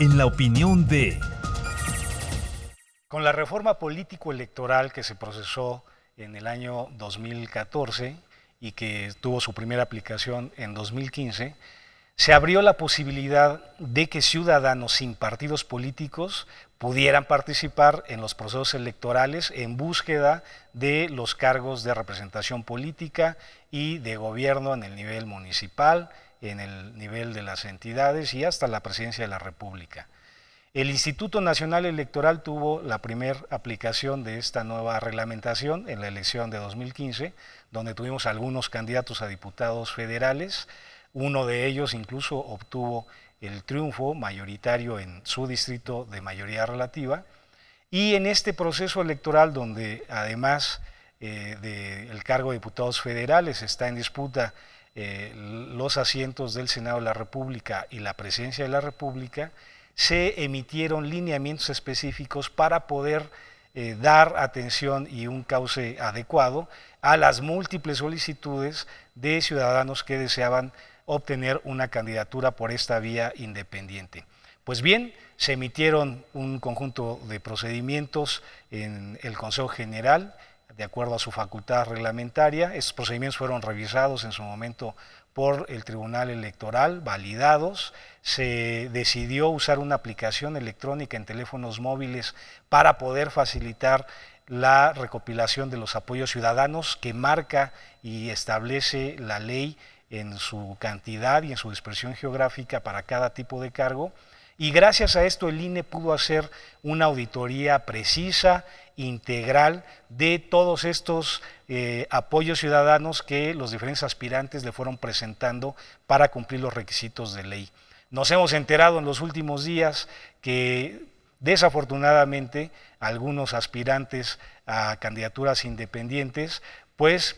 en la opinión de... Con la reforma político-electoral que se procesó en el año 2014 y que tuvo su primera aplicación en 2015, se abrió la posibilidad de que ciudadanos sin partidos políticos pudieran participar en los procesos electorales en búsqueda de los cargos de representación política y de gobierno en el nivel municipal, en el nivel de las entidades y hasta la presidencia de la República. El Instituto Nacional Electoral tuvo la primera aplicación de esta nueva reglamentación en la elección de 2015, donde tuvimos algunos candidatos a diputados federales. Uno de ellos incluso obtuvo el triunfo mayoritario en su distrito de mayoría relativa. Y en este proceso electoral, donde además eh, del cargo de diputados federales está en disputa eh, los asientos del Senado de la República y la presidencia de la República, se emitieron lineamientos específicos para poder eh, dar atención y un cauce adecuado a las múltiples solicitudes de ciudadanos que deseaban obtener una candidatura por esta vía independiente. Pues bien, se emitieron un conjunto de procedimientos en el Consejo General, de acuerdo a su facultad reglamentaria. Estos procedimientos fueron revisados en su momento por el Tribunal Electoral, validados. Se decidió usar una aplicación electrónica en teléfonos móviles para poder facilitar la recopilación de los apoyos ciudadanos que marca y establece la ley en su cantidad y en su dispersión geográfica para cada tipo de cargo. Y gracias a esto el INE pudo hacer una auditoría precisa, integral, de todos estos eh, apoyos ciudadanos que los diferentes aspirantes le fueron presentando para cumplir los requisitos de ley. Nos hemos enterado en los últimos días que desafortunadamente algunos aspirantes a candidaturas independientes pues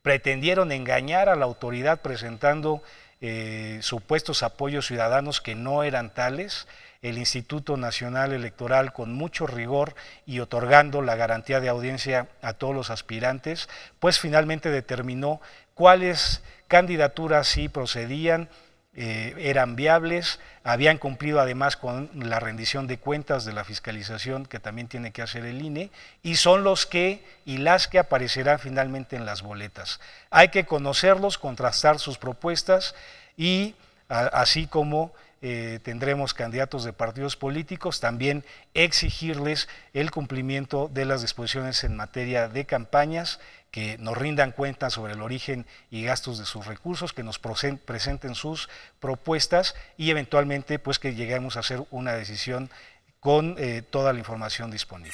pretendieron engañar a la autoridad presentando eh, supuestos apoyos ciudadanos que no eran tales, el Instituto Nacional Electoral con mucho rigor y otorgando la garantía de audiencia a todos los aspirantes, pues finalmente determinó cuáles candidaturas sí procedían, eh, eran viables, habían cumplido además con la rendición de cuentas de la fiscalización que también tiene que hacer el INE, y son los que y las que aparecerán finalmente en las boletas. Hay que conocerlos, contrastar sus propuestas y así como eh, tendremos candidatos de partidos políticos, también exigirles el cumplimiento de las disposiciones en materia de campañas, que nos rindan cuenta sobre el origen y gastos de sus recursos, que nos presenten sus propuestas y eventualmente pues que lleguemos a hacer una decisión con eh, toda la información disponible.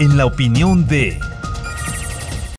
En la opinión de...